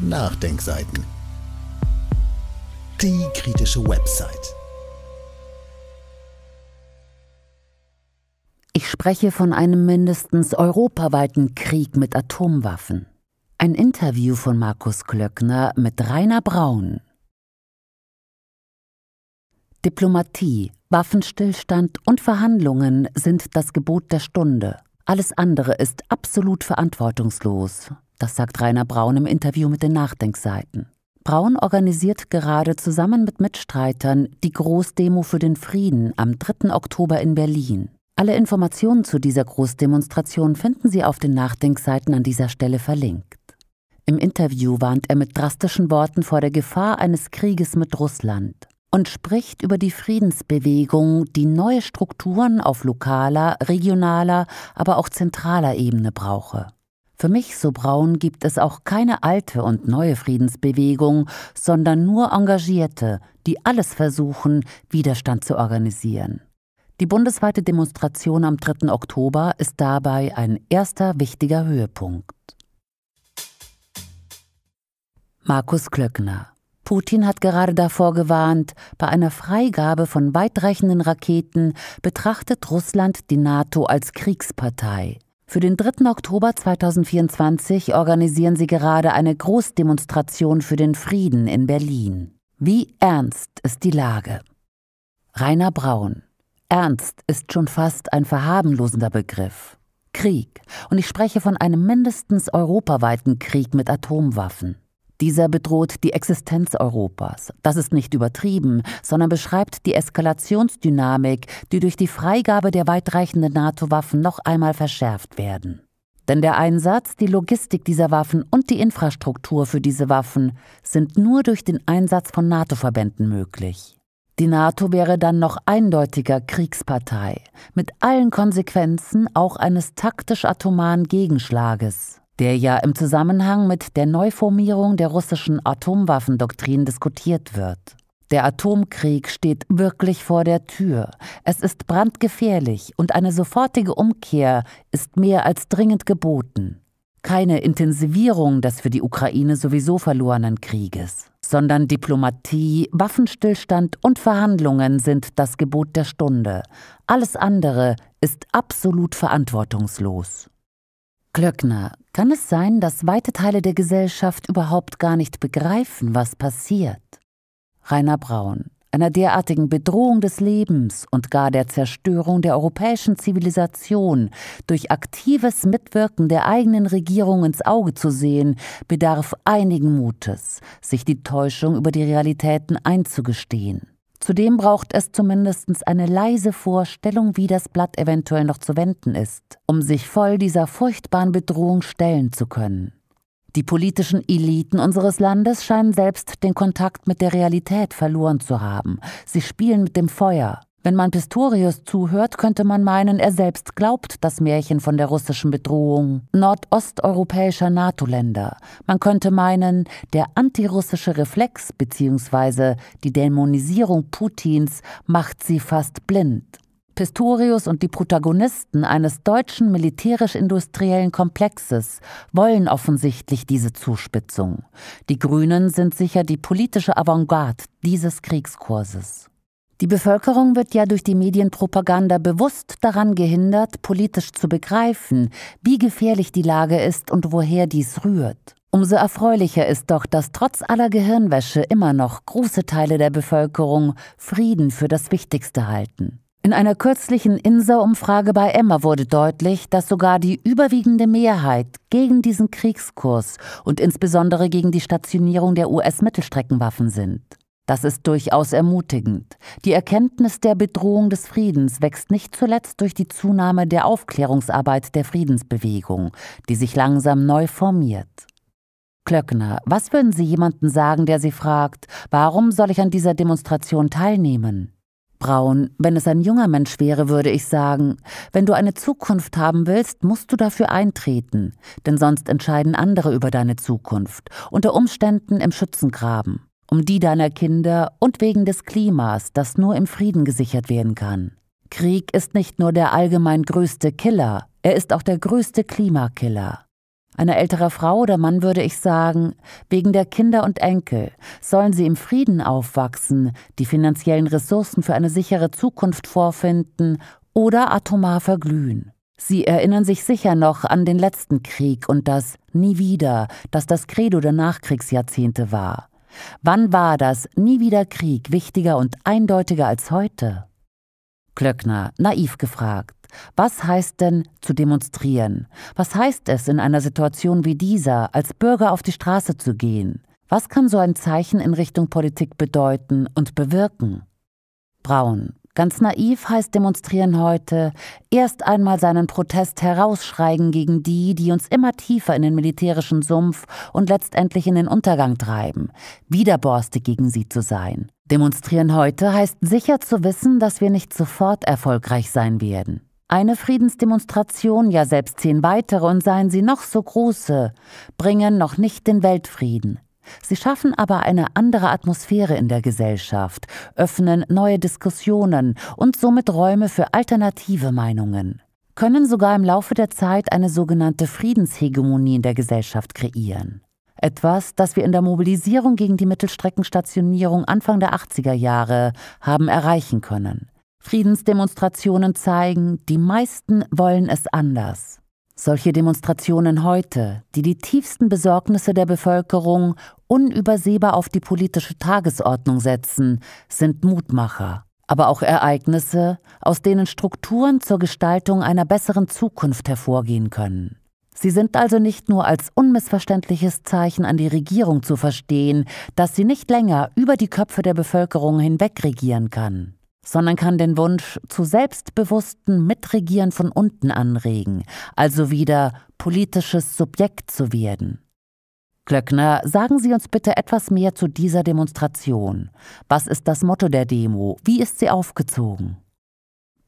Nachdenkseiten. Die kritische Website. Ich spreche von einem mindestens europaweiten Krieg mit Atomwaffen. Ein Interview von Markus Klöckner mit Rainer Braun. Diplomatie, Waffenstillstand und Verhandlungen sind das Gebot der Stunde. Alles andere ist absolut verantwortungslos. Das sagt Rainer Braun im Interview mit den Nachdenkseiten. Braun organisiert gerade zusammen mit Mitstreitern die Großdemo für den Frieden am 3. Oktober in Berlin. Alle Informationen zu dieser Großdemonstration finden Sie auf den Nachdenkseiten an dieser Stelle verlinkt. Im Interview warnt er mit drastischen Worten vor der Gefahr eines Krieges mit Russland und spricht über die Friedensbewegung, die neue Strukturen auf lokaler, regionaler, aber auch zentraler Ebene brauche. Für mich, so Braun, gibt es auch keine alte und neue Friedensbewegung, sondern nur Engagierte, die alles versuchen, Widerstand zu organisieren. Die bundesweite Demonstration am 3. Oktober ist dabei ein erster wichtiger Höhepunkt. Markus Klöckner Putin hat gerade davor gewarnt, bei einer Freigabe von weitreichenden Raketen betrachtet Russland die NATO als Kriegspartei. Für den 3. Oktober 2024 organisieren sie gerade eine Großdemonstration für den Frieden in Berlin. Wie ernst ist die Lage? Rainer Braun. Ernst ist schon fast ein verhabenlosender Begriff. Krieg. Und ich spreche von einem mindestens europaweiten Krieg mit Atomwaffen. Dieser bedroht die Existenz Europas. Das ist nicht übertrieben, sondern beschreibt die Eskalationsdynamik, die durch die Freigabe der weitreichenden NATO-Waffen noch einmal verschärft werden. Denn der Einsatz, die Logistik dieser Waffen und die Infrastruktur für diese Waffen sind nur durch den Einsatz von NATO-Verbänden möglich. Die NATO wäre dann noch eindeutiger Kriegspartei, mit allen Konsequenzen auch eines taktisch atomaren Gegenschlages der ja im Zusammenhang mit der Neuformierung der russischen Atomwaffendoktrin diskutiert wird. Der Atomkrieg steht wirklich vor der Tür. Es ist brandgefährlich und eine sofortige Umkehr ist mehr als dringend geboten. Keine Intensivierung des für die Ukraine sowieso verlorenen Krieges, sondern Diplomatie, Waffenstillstand und Verhandlungen sind das Gebot der Stunde. Alles andere ist absolut verantwortungslos. Klöckner, kann es sein, dass weite Teile der Gesellschaft überhaupt gar nicht begreifen, was passiert? Rainer Braun, einer derartigen Bedrohung des Lebens und gar der Zerstörung der europäischen Zivilisation durch aktives Mitwirken der eigenen Regierung ins Auge zu sehen, bedarf einigen Mutes, sich die Täuschung über die Realitäten einzugestehen. Zudem braucht es zumindest eine leise Vorstellung, wie das Blatt eventuell noch zu wenden ist, um sich voll dieser furchtbaren Bedrohung stellen zu können. Die politischen Eliten unseres Landes scheinen selbst den Kontakt mit der Realität verloren zu haben. Sie spielen mit dem Feuer. Wenn man Pistorius zuhört, könnte man meinen, er selbst glaubt das Märchen von der russischen Bedrohung nordosteuropäischer NATO-Länder. Man könnte meinen, der antirussische Reflex bzw. die Dämonisierung Putins macht sie fast blind. Pistorius und die Protagonisten eines deutschen militärisch-industriellen Komplexes wollen offensichtlich diese Zuspitzung. Die Grünen sind sicher die politische Avantgarde dieses Kriegskurses. Die Bevölkerung wird ja durch die Medienpropaganda bewusst daran gehindert, politisch zu begreifen, wie gefährlich die Lage ist und woher dies rührt. Umso erfreulicher ist doch, dass trotz aller Gehirnwäsche immer noch große Teile der Bevölkerung Frieden für das Wichtigste halten. In einer kürzlichen Insa-Umfrage bei Emma wurde deutlich, dass sogar die überwiegende Mehrheit gegen diesen Kriegskurs und insbesondere gegen die Stationierung der US-Mittelstreckenwaffen sind. Das ist durchaus ermutigend. Die Erkenntnis der Bedrohung des Friedens wächst nicht zuletzt durch die Zunahme der Aufklärungsarbeit der Friedensbewegung, die sich langsam neu formiert. Klöckner, was würden Sie jemandem sagen, der Sie fragt, warum soll ich an dieser Demonstration teilnehmen? Braun, wenn es ein junger Mensch wäre, würde ich sagen, wenn du eine Zukunft haben willst, musst du dafür eintreten, denn sonst entscheiden andere über deine Zukunft, unter Umständen im Schützengraben um die deiner Kinder und wegen des Klimas, das nur im Frieden gesichert werden kann. Krieg ist nicht nur der allgemein größte Killer, er ist auch der größte Klimakiller. Eine ältere Frau oder Mann würde ich sagen, wegen der Kinder und Enkel sollen sie im Frieden aufwachsen, die finanziellen Ressourcen für eine sichere Zukunft vorfinden oder atomar verglühen. Sie erinnern sich sicher noch an den letzten Krieg und das Nie wieder, das das Credo der Nachkriegsjahrzehnte war. Wann war das Nie wieder Krieg wichtiger und eindeutiger als heute? Klöckner, naiv gefragt. Was heißt denn zu demonstrieren? Was heißt es in einer Situation wie dieser, als Bürger auf die Straße zu gehen? Was kann so ein Zeichen in Richtung Politik bedeuten und bewirken? Braun, Ganz naiv heißt demonstrieren heute, erst einmal seinen Protest herausschreien gegen die, die uns immer tiefer in den militärischen Sumpf und letztendlich in den Untergang treiben, widerborstig gegen sie zu sein. Demonstrieren heute heißt sicher zu wissen, dass wir nicht sofort erfolgreich sein werden. Eine Friedensdemonstration, ja selbst zehn weitere und seien sie noch so große, bringen noch nicht den Weltfrieden. Sie schaffen aber eine andere Atmosphäre in der Gesellschaft, öffnen neue Diskussionen und somit Räume für alternative Meinungen, können sogar im Laufe der Zeit eine sogenannte Friedenshegemonie in der Gesellschaft kreieren. Etwas, das wir in der Mobilisierung gegen die Mittelstreckenstationierung Anfang der 80er Jahre haben erreichen können. Friedensdemonstrationen zeigen, die meisten wollen es anders. Solche Demonstrationen heute, die die tiefsten Besorgnisse der Bevölkerung unübersehbar auf die politische Tagesordnung setzen, sind Mutmacher, aber auch Ereignisse, aus denen Strukturen zur Gestaltung einer besseren Zukunft hervorgehen können. Sie sind also nicht nur als unmissverständliches Zeichen an die Regierung zu verstehen, dass sie nicht länger über die Köpfe der Bevölkerung hinweg regieren kann sondern kann den Wunsch zu selbstbewussten Mitregieren von unten anregen, also wieder politisches Subjekt zu werden. Klöckner, sagen Sie uns bitte etwas mehr zu dieser Demonstration. Was ist das Motto der Demo? Wie ist sie aufgezogen?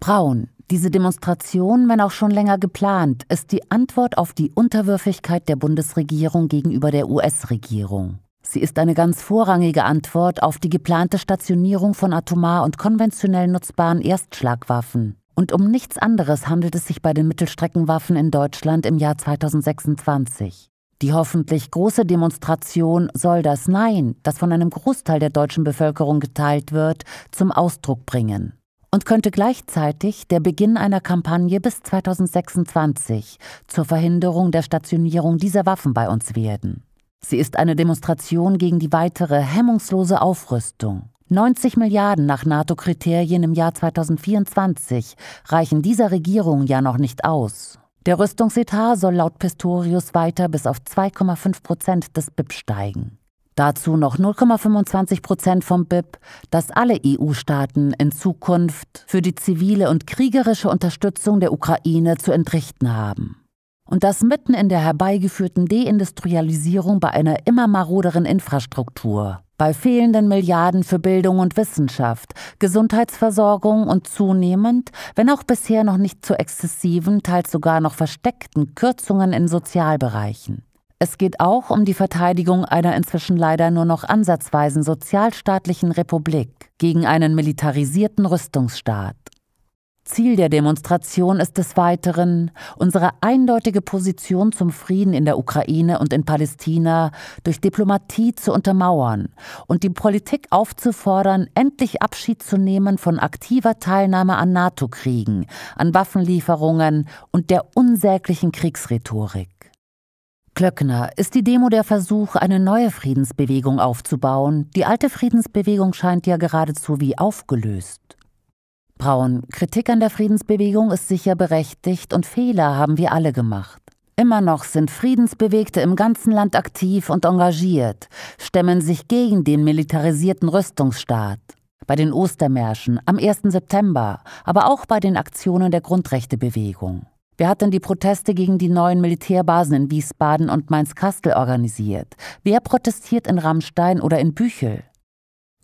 Braun, diese Demonstration, wenn auch schon länger geplant, ist die Antwort auf die Unterwürfigkeit der Bundesregierung gegenüber der US-Regierung. Sie ist eine ganz vorrangige Antwort auf die geplante Stationierung von atomar und konventionell nutzbaren Erstschlagwaffen. Und um nichts anderes handelt es sich bei den Mittelstreckenwaffen in Deutschland im Jahr 2026. Die hoffentlich große Demonstration soll das Nein, das von einem Großteil der deutschen Bevölkerung geteilt wird, zum Ausdruck bringen und könnte gleichzeitig der Beginn einer Kampagne bis 2026 zur Verhinderung der Stationierung dieser Waffen bei uns werden. Sie ist eine Demonstration gegen die weitere hemmungslose Aufrüstung. 90 Milliarden nach NATO-Kriterien im Jahr 2024 reichen dieser Regierung ja noch nicht aus. Der Rüstungsetat soll laut Pistorius weiter bis auf 2,5 Prozent des BIP steigen. Dazu noch 0,25 Prozent vom BIP, das alle EU-Staaten in Zukunft für die zivile und kriegerische Unterstützung der Ukraine zu entrichten haben. Und das mitten in der herbeigeführten Deindustrialisierung bei einer immer maroderen Infrastruktur, bei fehlenden Milliarden für Bildung und Wissenschaft, Gesundheitsversorgung und zunehmend, wenn auch bisher noch nicht zu exzessiven, teils sogar noch versteckten Kürzungen in Sozialbereichen. Es geht auch um die Verteidigung einer inzwischen leider nur noch ansatzweisen sozialstaatlichen Republik gegen einen militarisierten Rüstungsstaat. Ziel der Demonstration ist des Weiteren, unsere eindeutige Position zum Frieden in der Ukraine und in Palästina durch Diplomatie zu untermauern und die Politik aufzufordern, endlich Abschied zu nehmen von aktiver Teilnahme an NATO-Kriegen, an Waffenlieferungen und der unsäglichen Kriegsrhetorik. Klöckner ist die Demo der Versuch, eine neue Friedensbewegung aufzubauen. Die alte Friedensbewegung scheint ja geradezu wie aufgelöst. Braun, Kritik an der Friedensbewegung ist sicher berechtigt und Fehler haben wir alle gemacht. Immer noch sind Friedensbewegte im ganzen Land aktiv und engagiert, stemmen sich gegen den militarisierten Rüstungsstaat. Bei den Ostermärschen am 1. September, aber auch bei den Aktionen der Grundrechtebewegung. Wer hat denn die Proteste gegen die neuen Militärbasen in Wiesbaden und Mainz-Kastel organisiert? Wer protestiert in Rammstein oder in Büchel?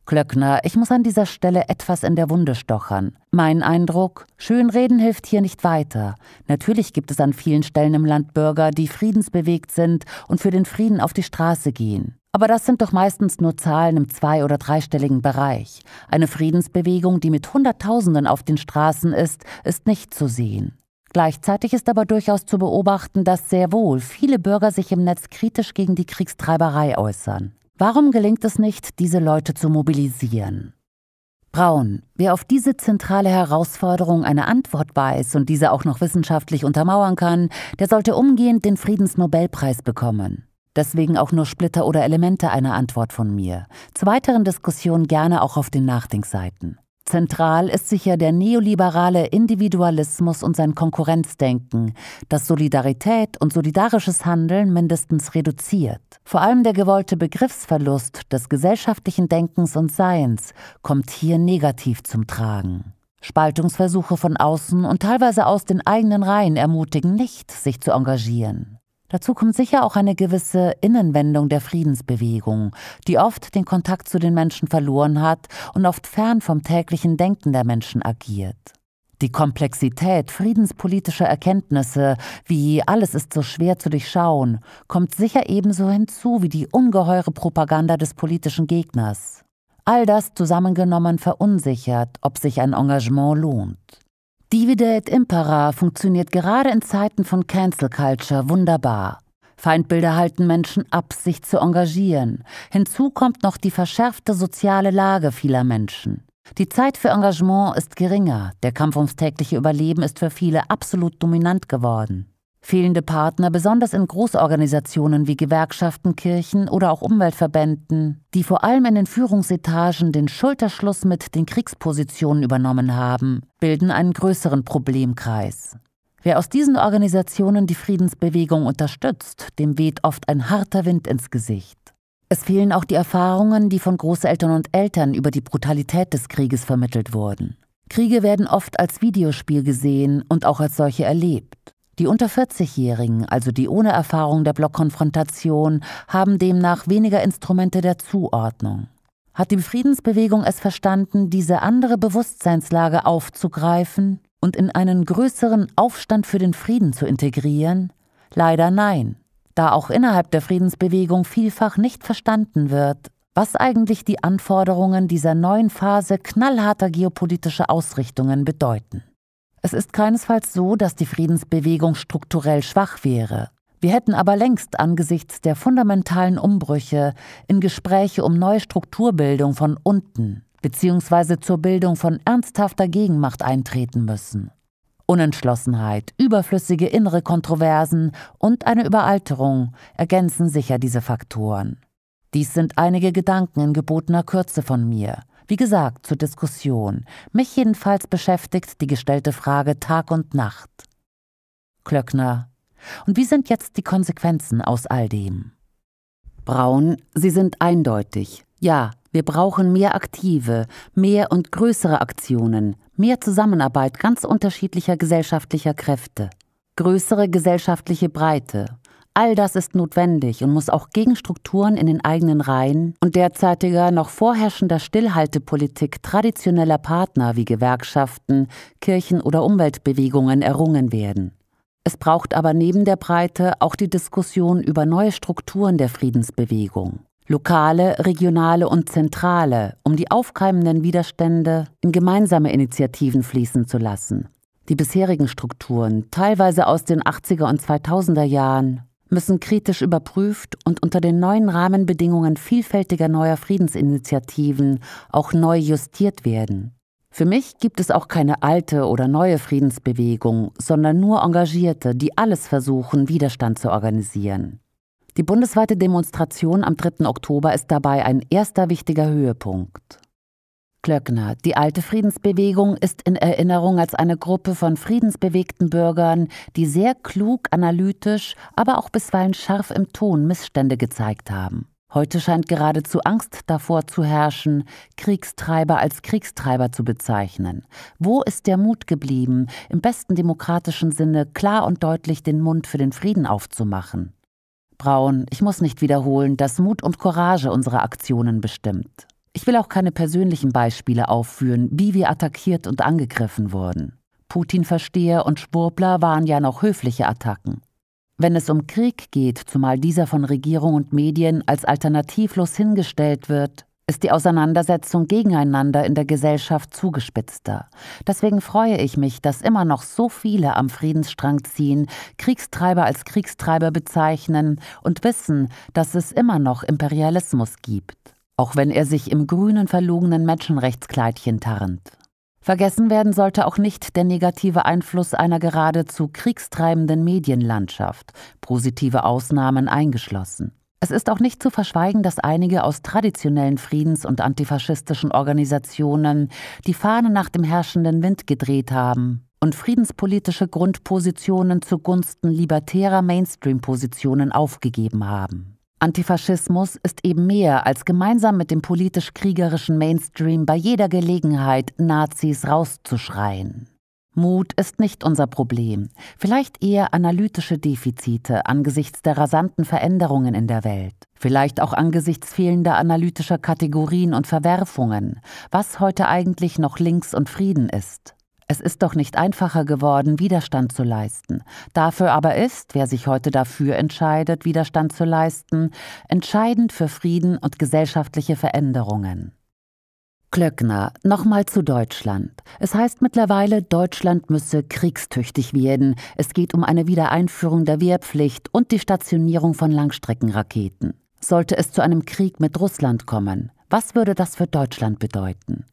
Klöckner, ich muss an dieser Stelle etwas in der Wunde stochern. Mein Eindruck, Schönreden hilft hier nicht weiter. Natürlich gibt es an vielen Stellen im Land Bürger, die friedensbewegt sind und für den Frieden auf die Straße gehen. Aber das sind doch meistens nur Zahlen im zwei- oder dreistelligen Bereich. Eine Friedensbewegung, die mit Hunderttausenden auf den Straßen ist, ist nicht zu sehen. Gleichzeitig ist aber durchaus zu beobachten, dass sehr wohl viele Bürger sich im Netz kritisch gegen die Kriegstreiberei äußern. Warum gelingt es nicht, diese Leute zu mobilisieren? Braun, wer auf diese zentrale Herausforderung eine Antwort weiß und diese auch noch wissenschaftlich untermauern kann, der sollte umgehend den Friedensnobelpreis bekommen. Deswegen auch nur Splitter oder Elemente einer Antwort von mir. Zu weiteren Diskussionen gerne auch auf den Nachdenkseiten. Zentral ist sicher der neoliberale Individualismus und sein Konkurrenzdenken, das Solidarität und solidarisches Handeln mindestens reduziert. Vor allem der gewollte Begriffsverlust des gesellschaftlichen Denkens und Seins kommt hier negativ zum Tragen. Spaltungsversuche von außen und teilweise aus den eigenen Reihen ermutigen nicht, sich zu engagieren. Dazu kommt sicher auch eine gewisse Innenwendung der Friedensbewegung, die oft den Kontakt zu den Menschen verloren hat und oft fern vom täglichen Denken der Menschen agiert. Die Komplexität friedenspolitischer Erkenntnisse, wie alles ist so schwer zu durchschauen, kommt sicher ebenso hinzu wie die ungeheure Propaganda des politischen Gegners. All das zusammengenommen verunsichert, ob sich ein Engagement lohnt. Divide impera funktioniert gerade in Zeiten von Cancel Culture wunderbar. Feindbilder halten Menschen ab, sich zu engagieren. Hinzu kommt noch die verschärfte soziale Lage vieler Menschen. Die Zeit für Engagement ist geringer, der Kampf ums tägliche Überleben ist für viele absolut dominant geworden. Fehlende Partner, besonders in Großorganisationen wie Gewerkschaften, Kirchen oder auch Umweltverbänden, die vor allem in den Führungsetagen den Schulterschluss mit den Kriegspositionen übernommen haben, bilden einen größeren Problemkreis. Wer aus diesen Organisationen die Friedensbewegung unterstützt, dem weht oft ein harter Wind ins Gesicht. Es fehlen auch die Erfahrungen, die von Großeltern und Eltern über die Brutalität des Krieges vermittelt wurden. Kriege werden oft als Videospiel gesehen und auch als solche erlebt. Die unter 40-Jährigen, also die ohne Erfahrung der Blockkonfrontation, haben demnach weniger Instrumente der Zuordnung. Hat die Friedensbewegung es verstanden, diese andere Bewusstseinslage aufzugreifen und in einen größeren Aufstand für den Frieden zu integrieren? Leider nein, da auch innerhalb der Friedensbewegung vielfach nicht verstanden wird, was eigentlich die Anforderungen dieser neuen Phase knallharter geopolitischer Ausrichtungen bedeuten. Es ist keinesfalls so, dass die Friedensbewegung strukturell schwach wäre. Wir hätten aber längst angesichts der fundamentalen Umbrüche in Gespräche um neue Strukturbildung von unten bzw. zur Bildung von ernsthafter Gegenmacht eintreten müssen. Unentschlossenheit, überflüssige innere Kontroversen und eine Überalterung ergänzen sicher diese Faktoren. Dies sind einige Gedanken in gebotener Kürze von mir – wie gesagt, zur Diskussion. Mich jedenfalls beschäftigt die gestellte Frage Tag und Nacht. Klöckner. Und wie sind jetzt die Konsequenzen aus all dem? Braun, Sie sind eindeutig. Ja, wir brauchen mehr aktive, mehr und größere Aktionen, mehr Zusammenarbeit ganz unterschiedlicher gesellschaftlicher Kräfte, größere gesellschaftliche Breite, All das ist notwendig und muss auch gegen Strukturen in den eigenen Reihen und derzeitiger noch vorherrschender Stillhaltepolitik traditioneller Partner wie Gewerkschaften, Kirchen oder Umweltbewegungen errungen werden. Es braucht aber neben der Breite auch die Diskussion über neue Strukturen der Friedensbewegung. Lokale, regionale und zentrale, um die aufkeimenden Widerstände in gemeinsame Initiativen fließen zu lassen. Die bisherigen Strukturen, teilweise aus den 80er und 2000er Jahren, müssen kritisch überprüft und unter den neuen Rahmenbedingungen vielfältiger neuer Friedensinitiativen auch neu justiert werden. Für mich gibt es auch keine alte oder neue Friedensbewegung, sondern nur Engagierte, die alles versuchen, Widerstand zu organisieren. Die bundesweite Demonstration am 3. Oktober ist dabei ein erster wichtiger Höhepunkt. Klöckner. Die alte Friedensbewegung ist in Erinnerung als eine Gruppe von friedensbewegten Bürgern, die sehr klug, analytisch, aber auch bisweilen scharf im Ton Missstände gezeigt haben. Heute scheint geradezu Angst davor zu herrschen, Kriegstreiber als Kriegstreiber zu bezeichnen. Wo ist der Mut geblieben, im besten demokratischen Sinne klar und deutlich den Mund für den Frieden aufzumachen? Braun, ich muss nicht wiederholen, dass Mut und Courage unsere Aktionen bestimmt. Ich will auch keine persönlichen Beispiele aufführen, wie wir attackiert und angegriffen wurden. Putin-Versteher und Schwurbler waren ja noch höfliche Attacken. Wenn es um Krieg geht, zumal dieser von Regierung und Medien als alternativlos hingestellt wird, ist die Auseinandersetzung gegeneinander in der Gesellschaft zugespitzter. Deswegen freue ich mich, dass immer noch so viele am Friedensstrang ziehen, Kriegstreiber als Kriegstreiber bezeichnen und wissen, dass es immer noch Imperialismus gibt auch wenn er sich im grünen verlogenen Menschenrechtskleidchen tarnt. Vergessen werden sollte auch nicht der negative Einfluss einer geradezu kriegstreibenden Medienlandschaft, positive Ausnahmen eingeschlossen. Es ist auch nicht zu verschweigen, dass einige aus traditionellen Friedens- und antifaschistischen Organisationen die Fahne nach dem herrschenden Wind gedreht haben und friedenspolitische Grundpositionen zugunsten libertärer Mainstream-Positionen aufgegeben haben. Antifaschismus ist eben mehr als gemeinsam mit dem politisch-kriegerischen Mainstream bei jeder Gelegenheit Nazis rauszuschreien. Mut ist nicht unser Problem, vielleicht eher analytische Defizite angesichts der rasanten Veränderungen in der Welt, vielleicht auch angesichts fehlender analytischer Kategorien und Verwerfungen, was heute eigentlich noch links und Frieden ist. Es ist doch nicht einfacher geworden, Widerstand zu leisten. Dafür aber ist, wer sich heute dafür entscheidet, Widerstand zu leisten, entscheidend für Frieden und gesellschaftliche Veränderungen. Klöckner, nochmal zu Deutschland. Es heißt mittlerweile, Deutschland müsse kriegstüchtig werden. Es geht um eine Wiedereinführung der Wehrpflicht und die Stationierung von Langstreckenraketen. Sollte es zu einem Krieg mit Russland kommen, was würde das für Deutschland bedeuten?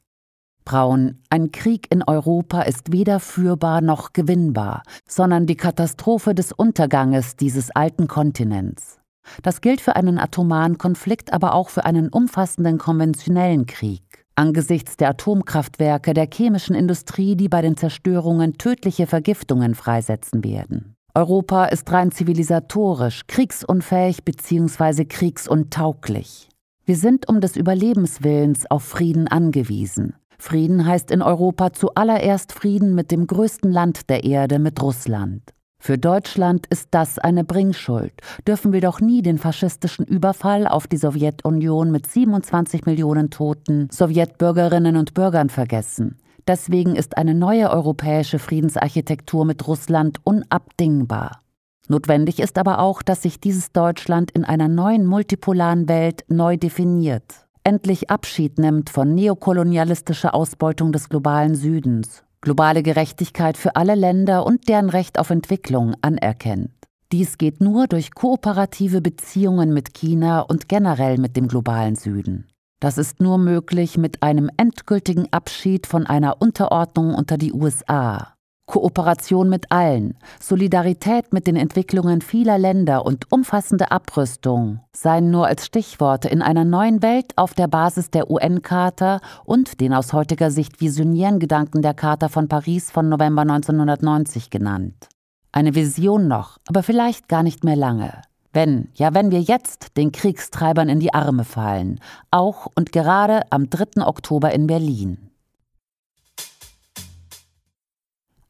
Braun, ein Krieg in Europa ist weder führbar noch gewinnbar, sondern die Katastrophe des Unterganges dieses alten Kontinents. Das gilt für einen atomaren Konflikt, aber auch für einen umfassenden konventionellen Krieg. Angesichts der Atomkraftwerke, der chemischen Industrie, die bei den Zerstörungen tödliche Vergiftungen freisetzen werden. Europa ist rein zivilisatorisch, kriegsunfähig bzw. kriegsuntauglich. Wir sind um des Überlebenswillens auf Frieden angewiesen. Frieden heißt in Europa zuallererst Frieden mit dem größten Land der Erde, mit Russland. Für Deutschland ist das eine Bringschuld. Dürfen wir doch nie den faschistischen Überfall auf die Sowjetunion mit 27 Millionen toten Sowjetbürgerinnen und Bürgern vergessen. Deswegen ist eine neue europäische Friedensarchitektur mit Russland unabdingbar. Notwendig ist aber auch, dass sich dieses Deutschland in einer neuen multipolaren Welt neu definiert, endlich Abschied nimmt von neokolonialistischer Ausbeutung des globalen Südens, globale Gerechtigkeit für alle Länder und deren Recht auf Entwicklung anerkennt. Dies geht nur durch kooperative Beziehungen mit China und generell mit dem globalen Süden. Das ist nur möglich mit einem endgültigen Abschied von einer Unterordnung unter die USA, Kooperation mit allen, Solidarität mit den Entwicklungen vieler Länder und umfassende Abrüstung seien nur als Stichworte in einer neuen Welt auf der Basis der UN-Charta und den aus heutiger Sicht visionären Gedanken der Charta von Paris von November 1990 genannt. Eine Vision noch, aber vielleicht gar nicht mehr lange. Wenn, ja, wenn wir jetzt den Kriegstreibern in die Arme fallen, auch und gerade am 3. Oktober in Berlin.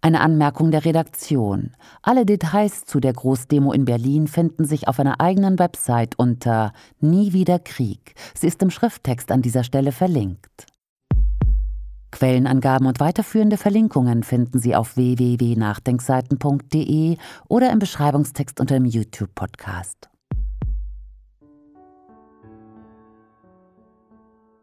Eine Anmerkung der Redaktion. Alle Details zu der Großdemo in Berlin finden sich auf einer eigenen Website unter Nie wieder Krieg. Sie ist im Schrifttext an dieser Stelle verlinkt. Quellenangaben und weiterführende Verlinkungen finden Sie auf www.nachdenkseiten.de oder im Beschreibungstext unter dem YouTube-Podcast.